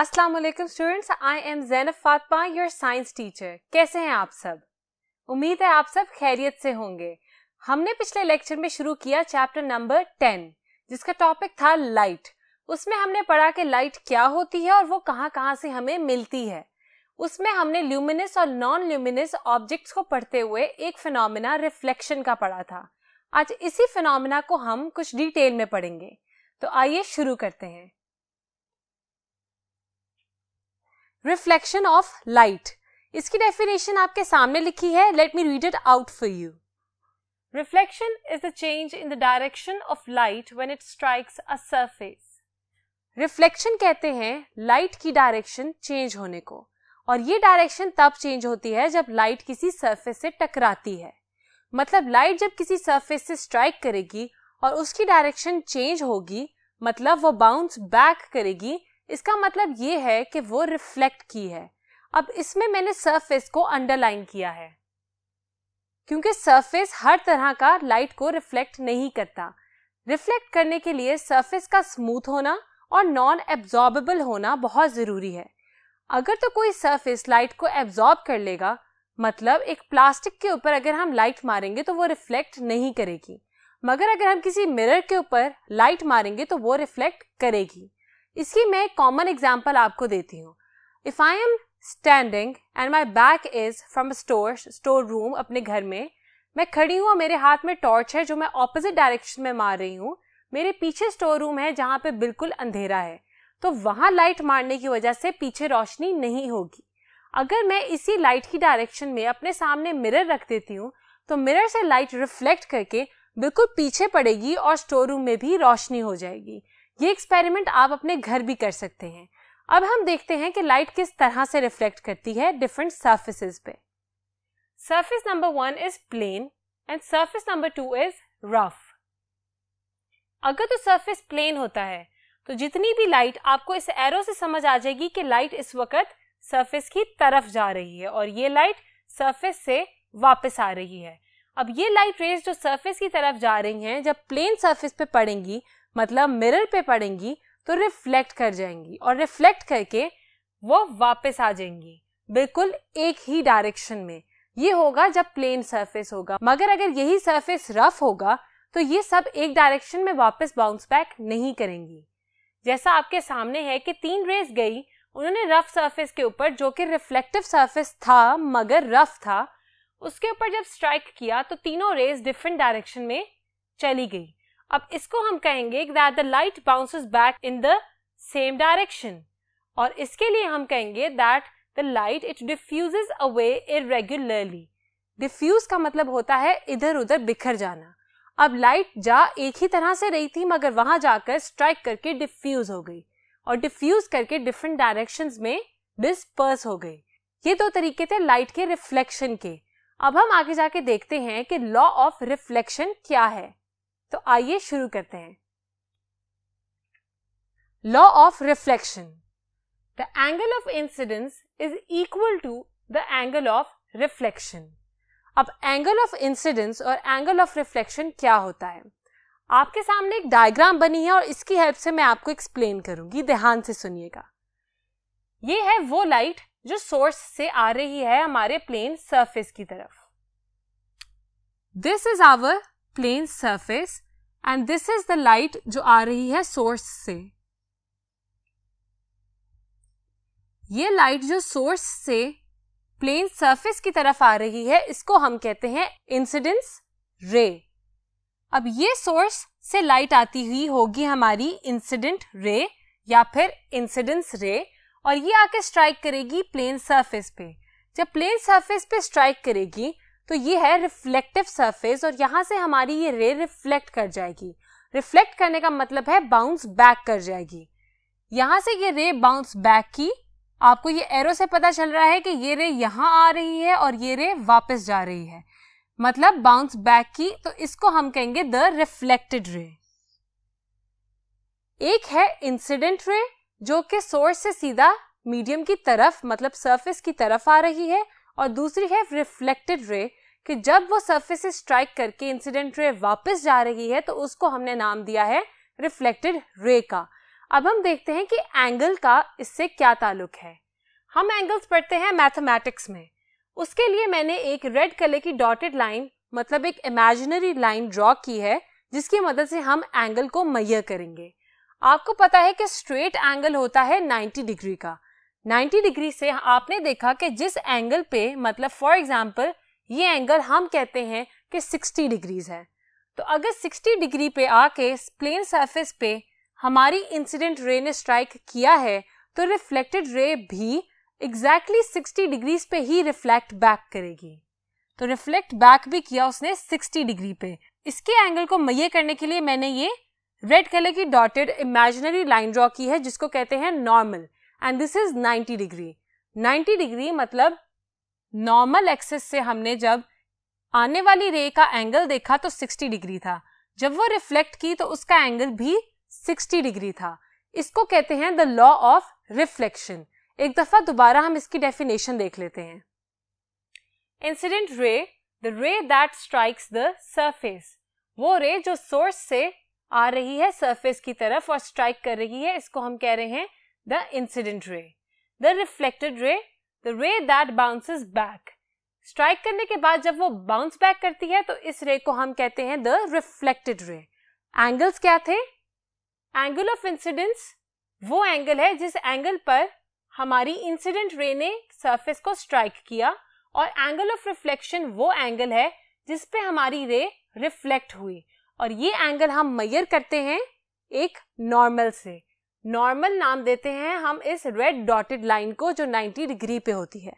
अस्सलाम वालेकुम students I am Zainab Fatima your science teacher कैसे हैं आप सब उम्मीद है आप सब खैरियत से होंगे हमने पिछले लेक्चर में शुरू किया चैप्टर नंबर टेन जिसका टॉपिक था लाइट उसमें हमने पढ़ा कि लाइट क्या होती है और वो कहाँ कहाँ से हमें मिलती है उसमें हमने ल्यूमिनस और नॉन ल्यूमिनस ऑब्जेक्ट्स को पढ़ते हुए एक फिनोमिना रिफ्लेक्शन का पढ़ा था आज इसी फिनोमिना को हम कुछ डिटेल में पढ़ेंगे तो आइए शुरू करते हैं रिफ्लेक्शन ऑफ लाइट इसकी डेफिनेशन आपके सामने लिखी है let me read it out for you reflection is the change in the direction of light when it strikes a surface reflection कहते हैं लाइट की डायरेक्शन चेंज होने को और ये डायरेक्शन तब चेंज होती है जब लाइट किसी सरफेस से टकराती है मतलब लाइट जब किसी सरफेस से स्ट्राइक करेगी और उसकी डायरेक्शन चेंज होगी मतलब वो बाउंस बैक करेगी इसका मतलब ये है कि वो रिफ्लेक्ट की है अब इसमें मैंने सरफेस को अंडरलाइन किया है क्योंकि सरफेस हर तरह का लाइट को रिफ्लेक्ट नहीं करता रिफ्लेक्ट करने के लिए सरफेस का स्मूथ होना और नॉन एब्जॉर्बेबल होना बहुत ज़रूरी है अगर तो कोई सरफेस लाइट को एब्जॉर्ब कर लेगा मतलब एक प्लास्टिक के ऊपर अगर हम लाइट मारेंगे तो वो रिफ्लेक्ट नहीं करेगी मगर अगर हम किसी मिरर के ऊपर लाइट मारेंगे तो वो रिफ्लेक्ट करेगी इसकी मैं कॉमन एग्जाम्पल आपको देती हूँ if I am standing and my back is from store store room अपने घर में मैं खड़ी हूँ और मेरे हाथ में टॉर्च है जो मैं ऑपोजिट डायरेक्शन में मार रही हूँ मेरे पीछे स्टोर रूम है जहाँ पे बिल्कुल अंधेरा है तो वहाँ लाइट मारने की वजह से पीछे रोशनी नहीं होगी अगर मैं इसी लाइट की डायरेक्शन में अपने सामने मिरर रख देती हूँ तो मिरर से लाइट रिफ्लेक्ट करके बिल्कुल पीछे पड़ेगी और स्टोर रूम में भी रोशनी हो जाएगी ये एक्सपेरिमेंट आप अपने घर भी कर सकते हैं अब हम देखते हैं कि लाइट किस तरह से रिफ्लेक्ट करती है डिफरेंट सर्फिस पे surface number one is plane and surface number two is rough अगर तो सर्फिस प्लेन होता है तो जितनी भी लाइट आपको इस एरो से समझ आ जाएगी कि लाइट इस वक्त सर्फिस की तरफ जा रही है और ये लाइट सर्फिस से वापस आ रही है अब ये लाइट रेज जो सर्फिस की तरफ जा रही हैं जब प्लेन सर्फिस पे पड़ेंगी मतलब मिरर पे पड़ेंगी तो रिफ्लेक्ट कर जाएंगी और रिफ्लेक्ट करके वो वापस आ जाएंगी बिल्कुल एक ही डायरेक्शन में ये होगा जब प्लेन सरफेस होगा मगर अगर यही सरफेस रफ होगा तो ये सब एक डायरेक्शन में वापस बाउंस बैक नहीं करेंगी जैसा आपके सामने है कि तीन रेस गई उन्होंने रफ सरफेस के ऊपर जो कि रिफ्लेक्टिव सरफेस था मगर रफ था उसके ऊपर जब स्ट्राइक किया तो तीनों रेस डिफरेंट डायरेक्शन में चली गई अब इसको हम कहेंगे that the light bounces back in the same direction और इसके लिए हम कहेंगे that the light it diffuses away irregularly diffuse का मतलब होता है इधर उधर बिखर जाना अब लाइट जा एक ही तरह से रही थी मगर वहां जाकर स्ट्राइक करके डिफ्यूज हो गई और डिफ्यूज करके डिफरेंट डायरेक्शन में डिस्पर्स हो गई ये दो तरीके थे लाइट के रिफ्लेक्शन के अब हम आगे जाके देखते हैं कि लॉ ऑफ रिफ्लेक्शन क्या है तो आइए शुरू करते हैं law of reflection the angle of incidence is equal to the angle of reflection अब एंगल ऑफ इंसिडेंस और एंगल ऑफ रिफ्लेक्शन क्या होता है आपके सामने एक डायग्राम बनी है और इसकी हेल्प से मैं आपको एक्सप्लेन करूंगी ध्यान से सुनिएगा ये है वो लाइट जो सोर्स से आ रही है हमारे प्लेन सरफेस की तरफ this is our plane surface and this is the light जो आ रही है सोर्स से ये लाइट जो सोर्स से प्लेन सरफेस की तरफ आ रही है इसको हम कहते हैं इंसिडेंस रे अब ये सोर्स से लाइट आती हुई होगी हमारी इंसिडेंट रे या फिर इंसिडेंस रे और ये आके स्ट्राइक करेगी प्लेन सरफेस पे जब प्लेन सरफेस पे स्ट्राइक करेगी तो ये है रिफ्लेक्टिव सरफेस और यहां से हमारी ये रे रिफ्लेक्ट कर जाएगी रिफ्लेक्ट करने का मतलब है बाउंस बैक कर जाएगी यहां से ये रे बाउंस बैक की आपको ये एरो से पता चल रहा है कि ये रे यहां आ रही है और ये रे वापस जा रही है मतलब बाउंस बैक की तो इसको हम कहेंगे द रिफ्लेक्टेड रे एक है इंसिडेंट रे जो कि सोर्स से सीधा मीडियम की तरफ मतलब सरफेस की तरफ आ रही है और दूसरी है रिफ्लेक्टेड रे कि जब वो सरफेस से स्ट्राइक करके इंसिडेंट रे वापस जा रही है तो उसको हमने नाम दिया है रिफ्लेक्टेड रे का अब हम देखते हैं कि एंगल का इससे क्या ताल्लुक है हम एंगल्स पढ़ते हैं मैथमेटिक्स में उसके लिए मैंने एक रेड कलर की डॉटेड लाइन मतलब एक इमेजिनरी लाइन ड्रॉ की है जिसकी मदद से हम एंगल को मैया करेंगे आपको पता है कि स्ट्रेट एंगल होता है 90 डिग्री का 90 डिग्री से आपने देखा कि जिस एंगल पे मतलब फॉर एग्जाम्पल ये एंगल हम कहते हैं कि 60 डिग्रीज है तो अगर 60 डिग्री पे आके प्लेन सरफेस पे हमारी इंसिडेंट रे ने स्ट्राइक किया है तो रिफ्लेक्टेड रे भी एग्जैक्टली exactly 60 डिग्रीज पे ही रिफ्लेक्ट बैक करेगी तो रिफ्लेक्ट बैक भी किया उसने 60 डिग्री पे इसके एंगल को मैय करने के लिए मैंने ये रेड कलर की डॉटेड इमेजिनरी लाइन ड्रॉ की है जिसको कहते हैं normal and this is 90 degree 90 degree मतलब नॉर्मल एक्सेस से हमने जब आने वाली रे का एंगल देखा तो 60 डिग्री था जब वो रिफ्लेक्ट की तो उसका एंगल भी 60 डिग्री था इसको कहते हैं द लॉ ऑफ रिफ्लेक्शन एक दफा दोबारा हम इसकी डेफिनेशन देख लेते हैं इंसिडेंट रे द रे दैट स्ट्राइक्स द सरफेस वो रे जो सोर्स से आ रही है सरफेस की तरफ और स्ट्राइक कर रही है इसको हम कह रहे हैं the incident ray. The reflected ray, the ray that bounces back. Strike करने के बाद जब वो बाउंस बैक करती है तो इस रे को हम कहते हैं द रिफ्लेक्टेड रे एंगल्स क्या थे एंगल ऑफ इंसिडेंस वो एंगल है जिस एंगल पर हमारी इंसिडेंट रे ने सरफेस को स्ट्राइक किया और एंगल ऑफ रिफ्लेक्शन वो एंगल है जिस पे हमारी रे रिफ्लेक्ट हुई और ये एंगल हम मैयर करते हैं एक नॉर्मल से नॉर्मल नाम देते हैं हम इस रेड डॉटेड लाइन को जो 90 डिग्री पे होती है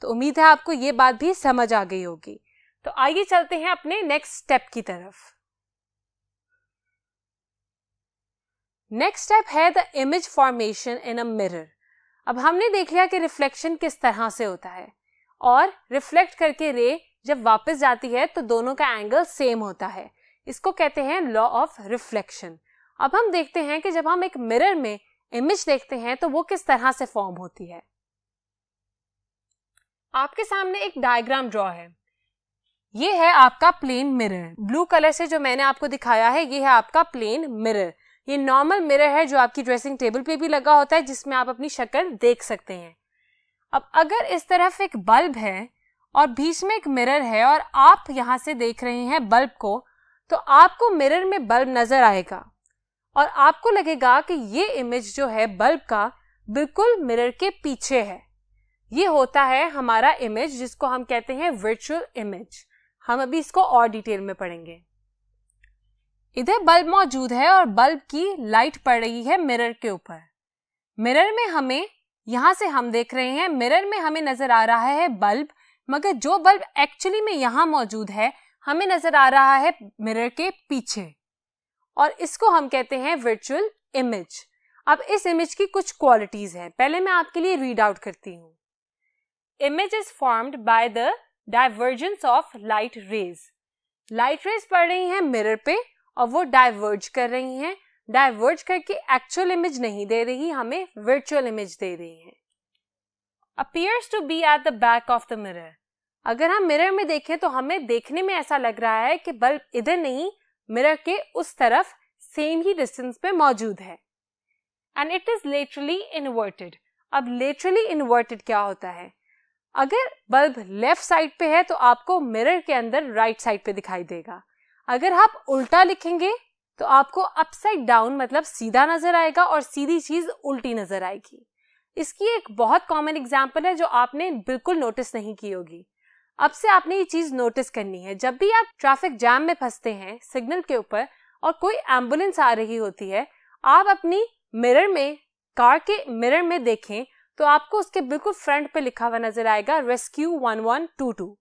तो उम्मीद है आपको ये बात भी समझ आ गई होगी तो आइए चलते हैं अपने नेक्स्ट स्टेप की तरफ नेक्स्ट स्टेप है the image formation in a mirror अब हमने देख लिया कि रिफ्लेक्शन किस तरह से होता है और रिफ्लेक्ट करके रे जब वापस जाती है तो दोनों का एंगल सेम होता है इसको कहते हैं लॉ ऑफ रिफ्लेक्शन अब हम देखते हैं कि जब हम एक मिरर में इमेज देखते हैं तो वो किस तरह से फॉर्म होती है आपके सामने एक डायग्राम ड्रॉ है ये है आपका प्लेन मिरर ब्लू कलर से जो मैंने आपको दिखाया है ये है आपका प्लेन मिरर ये नॉर्मल मिरर है जो आपकी ड्रेसिंग टेबल पे भी लगा होता है जिसमें आप अपनी शक्ल देख सकते हैं अब अगर इस तरफ एक बल्ब है और बीच में एक मिरर है और आप यहाँ से देख रहे हैं बल्ब को तो आपको मिरर में बल्ब नजर आएगा और आपको लगेगा कि ये इमेज जो है बल्ब का बिल्कुल मिरर के पीछे है ये होता है हमारा इमेज जिसको हम कहते हैं वर्चुअल इमेज हम अभी इसको और डिटेल में पढ़ेंगे इधर बल्ब मौजूद है और बल्ब की लाइट पड़ रही है मिरर के ऊपर मिरर में हमें यहां से हम देख रहे हैं मिरर में हमें नजर आ रहा है बल्ब मगर जो बल्ब एक्चुअली में यहां मौजूद है हमें नजर आ रहा है मिरर के पीछे और इसको हम कहते हैं वर्चुअल इमेज अब इस इमेज की कुछ क्वालिटीज हैं पहले मैं आपके लिए रीड आउट करती हूँ image is formed by the divergence of light rays light rays पड़ रही हैं मिरर पे और वो डाइवर्ज कर रही हैं डाइवर्ज करके एक्चुअल इमेज नहीं दे रही हमें वर्चुअल इमेज दे रही है appears to be at the back of the mirror अगर हम मिरर में देखें तो हमें देखने में ऐसा लग रहा है कि बल्ब इधर नहीं मिरर के उस तरफ सेम ही डिस्टेंस पे मौजूद है and it is laterally inverted अब लेटरली इन्वर्टेड क्या होता है अगर बल्ब लेफ्ट साइड पे है तो आपको मिरर के अंदर राइट right साइड पे दिखाई देगा अगर आप उल्टा लिखेंगे तो आपको अपसाइड डाउन मतलब सीधा नजर आएगा और सीधी चीज उल्टी नजर आएगी इसकी एक बहुत कॉमन एग्जाम्पल है जो आपने बिल्कुल नोटिस नहीं की होगी अब से आपने ये चीज नोटिस करनी है जब भी आप ट्रैफिक जाम में फंसते हैं सिग्नल के ऊपर और कोई एम्बुलेंस आ रही होती है आप अपनी मिरर में कार के मिरर में देखें तो आपको उसके बिल्कुल फ्रंट पे लिखा हुआ नजर आएगा rescue one one two two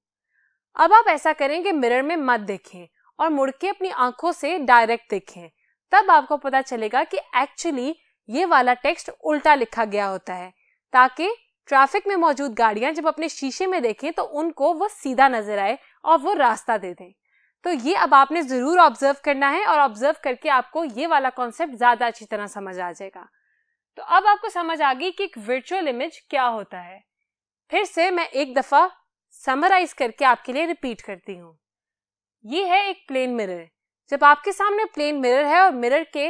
अब आप ऐसा करें कि मिरर में मत देखें और मुड़ के अपनी आंखों से डायरेक्ट देखें तब आपको पता चलेगा कि एक्चुअली ये वाला टेक्स्ट उल्टा लिखा गया होता है ताकि ट्रैफिक में मौजूद गाड़ियां जब अपने शीशे में देखें तो उनको वो सीधा नजर आए और वो रास्ता दे दें तो ये अब आपने ज़रूर ऑब्जर्व करना है और ऑब्जर्व करके आपको ये वाला कॉन्सेप्ट ज़्यादा अच्छी तरह समझ आ जाएगा तो अब आपको समझ आ गई कि एक वर्चुअल इमेज क्या होता है फिर से मैं एक दफ़ा समराइज करके आपके लिए रिपीट करती हूँ ये है एक प्लेन मिरर जब आपके सामने प्लेन मिरर है और मिरर के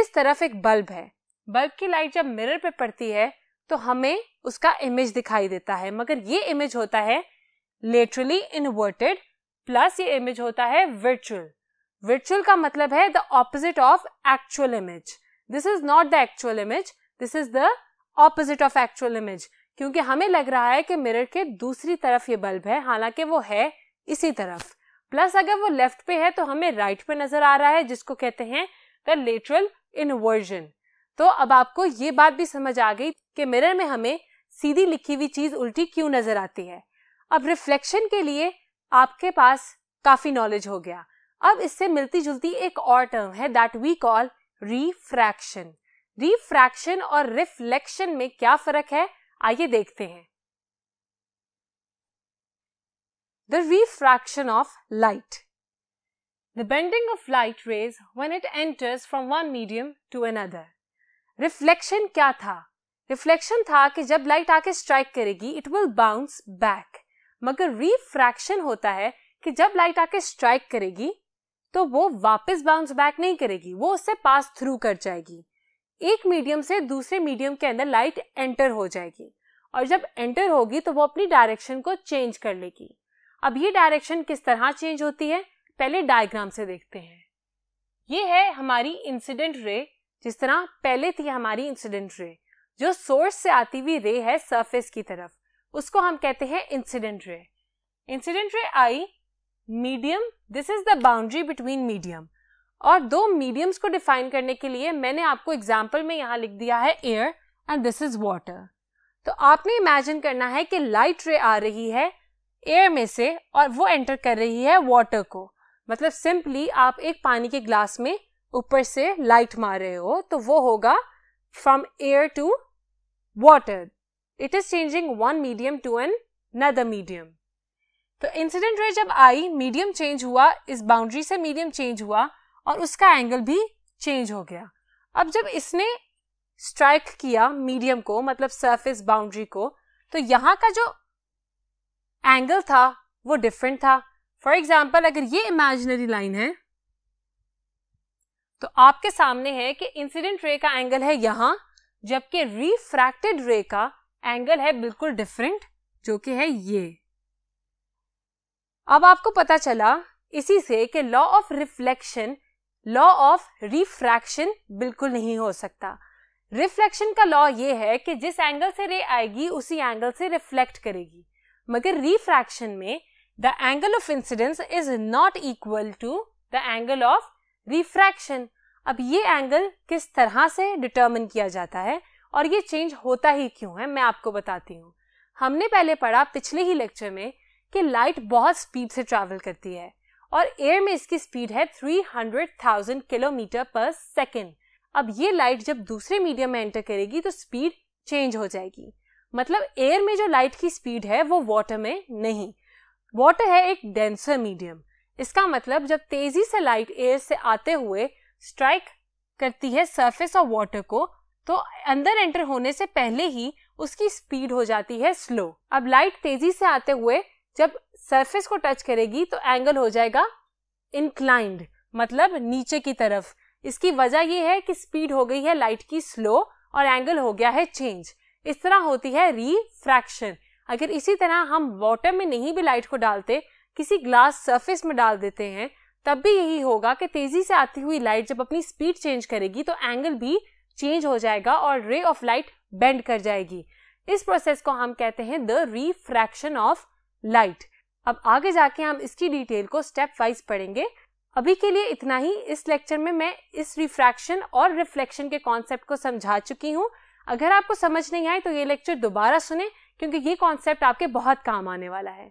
इस तरफ एक बल्ब है बल्ब की लाइट जब मिरर पे पड़ती है तो हमें उसका इमेज दिखाई देता है मगर ये इमेज होता है लेटरली इनवर्टेड प्लस ये इमेज होता है वर्चुअल वर्चुअल का मतलब है the opposite of actual image this is not the actual image this is the opposite of actual image क्योंकि हमें लग रहा है कि मिरर के दूसरी तरफ ये बल्ब है हालांकि वो है इसी तरफ प्लस अगर वो लेफ्ट पे है तो हमें राइट right पे नजर आ रहा है जिसको कहते हैं द लेटरल इन्वर्जन तो अब आपको ये बात भी समझ आ गई कि मिरर में हमें सीधी लिखी हुई चीज उल्टी क्यों नजर आती है अब रिफ्लेक्शन के लिए आपके पास काफी नॉलेज हो गया अब इससे मिलती जुलती एक और टर्म है that we call refraction refraction और रिफ्लेक्शन में क्या फर्क है आइए देखते हैं the refraction of light the bending of light rays when it enters from one medium to another reflection क्या था रिफ्लेक्शन था कि जब लाइट आके स्ट्राइक करेगी इट विल बाउंस बैक मगर रिफ्रैक्शन होता है कि जब लाइट आके स्ट्राइक करेगी तो वो वापस बाउंस बैक नहीं करेगी वो उससे पास थ्रू कर जाएगी एक मीडियम से दूसरे मीडियम के अंदर लाइट एंटर हो जाएगी और जब एंटर होगी तो वो अपनी डायरेक्शन को चेंज कर लेगी अब ये डायरेक्शन किस तरह चेंज होती है पहले डायग्राम से देखते हैं ये है हमारी इंसिडेंट रे जिस तरह पहले थी हमारी इंसिडेंट रे जो सोर्स से आती हुई रे है सरफेस की तरफ उसको हम कहते हैं इंसिडेंट रे इंसिडेंट रे आई medium this is the boundary between medium और दो मीडियम्स को डिफाइन करने के लिए मैंने आपको एग्जाम्पल में यहाँ लिख दिया है air and this is water तो आपने इमेजिन करना है कि लाइट रे आ रही है एयर में से और वो एंटर कर रही है वाटर को मतलब सिंपली आप एक पानी के ग्लास में ऊपर से लाइट मार रहे हो तो वो होगा from air to water. It is changing one medium to another medium. तो इंसिडेंट रे जब आई मीडियम चेंज हुआ इस बाउंड्री से मीडियम चेंज हुआ और उसका एंगल भी चेंज हो गया अब जब इसने स्ट्राइक किया मीडियम को मतलब सरफेस बाउंड्री को तो यहां का जो एंगल था वो डिफरेंट था फॉर एग्जाम्पल अगर ये इमेजिनरी लाइन है तो आपके सामने है कि इंसिडेंट रे का एंगल है यहाँ जबकि रिफ्रैक्टेड रे का एंगल है बिल्कुल डिफरेंट जो कि है ये अब आपको पता चला इसी से कि law of reflection law of refraction बिल्कुल नहीं हो सकता रिफ्लेक्शन का लॉ ये है कि जिस एंगल से रे आएगी उसी एंगल से रिफ्लेक्ट करेगी मगर रिफ्रैक्शन में the angle of incidence is not equal to the angle of refraction अब ये एंगल किस तरह से डिटर्मिन किया जाता है और ये चेंज होता ही क्यों है मैं आपको बताती हूँ हमने पहले पढ़ा पिछले ही लेक्चर में कि लाइट बहुत स्पीड से ट्रैवल करती है और एयर में इसकी स्पीड है 300,000 किलोमीटर पर सेकेंड अब ये लाइट जब दूसरे मीडियम में एंटर करेगी तो स्पीड चेंज हो जाएगी मतलब एयर में जो लाइट की स्पीड है वो वाटर में नहीं वाटर है एक डेंसर मीडियम इसका मतलब जब तेजी से लाइट एयर से आते हुए स्ट्राइक करती है सरफेस ऑफ वाटर को तो अंदर एंटर होने से पहले ही उसकी स्पीड हो जाती है स्लो अब लाइट तेजी से आते हुए जब सरफेस को टच करेगी तो एंगल हो जाएगा इंक्लाइंड मतलब नीचे की तरफ इसकी वजह यह है कि स्पीड हो गई है लाइट की स्लो और एंगल हो गया है चेंज इस तरह होती है रिफ्रैक्शन अगर इसी तरह हम वाटर में नहीं भी लाइट को डालते किसी ग्लास सरफेस में डाल देते हैं तब भी यही होगा कि तेजी से आती हुई लाइट जब अपनी स्पीड चेंज करेगी तो एंगल भी चेंज हो जाएगा और रे ऑफ लाइट बेंड कर जाएगी इस प्रोसेस को हम कहते हैं द रिफ्रैक्शन ऑफ लाइट अब आगे जाके हम इसकी डिटेल को स्टेप वाइज पढ़ेंगे अभी के लिए इतना ही इस लेक्चर में मैं इस रिफ्रैक्शन और रिफ्लेक्शन के कॉन्सेप्ट को समझा चुकी हूँ अगर आपको समझ नहीं आए तो ये लेक्चर दोबारा सुने क्योंकि ये कॉन्सेप्ट आपके बहुत काम आने वाला है